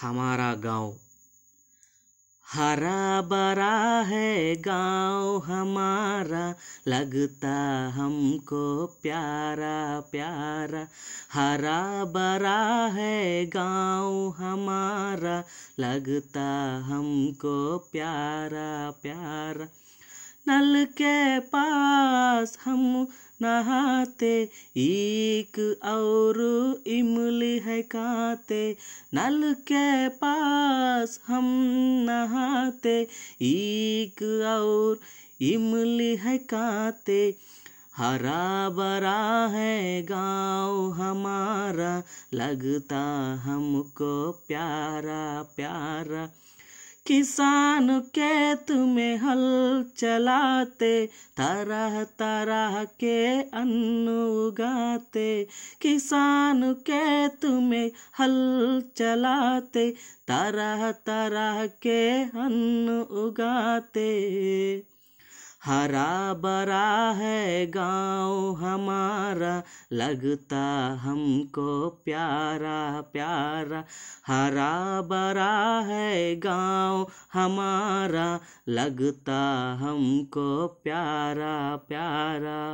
हमारा गांव हरा बरा है गांव हमारा लगता हमको प्यारा प्यारा हरा बरा है गांव हमारा लगता हमको प्यारा प्यारा नल के पास हम नहाते एक और इमली है काते नल के पास हम नहाते एक और इमली है काते हरा भरा है गांव हमारा लगता हमको प्यारा प्यारा किसान के तुम्हें हल चलाते तरह तरह के अन्न उगाते किसान के तुम्हें हल चलाते तरह तरह के अन्न उगाते हरा भरा है गांव हमारा लगता हमको प्यारा प्यारा हरा भरा है गांव हमारा लगता हमको प्यारा प्यारा